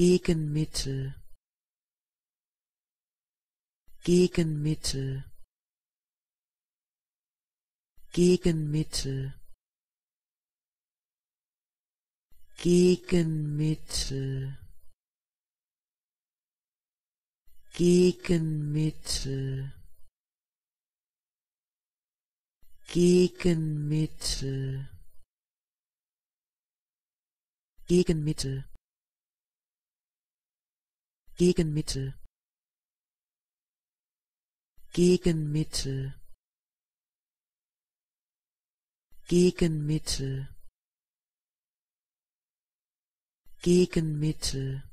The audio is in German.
Gegenmittel Gegenmittel Gegenmittel Gegenmittel Gegenmittel Gegenmittel Gegenmittel Gegenmittel Gegenmittel Gegenmittel Gegenmittel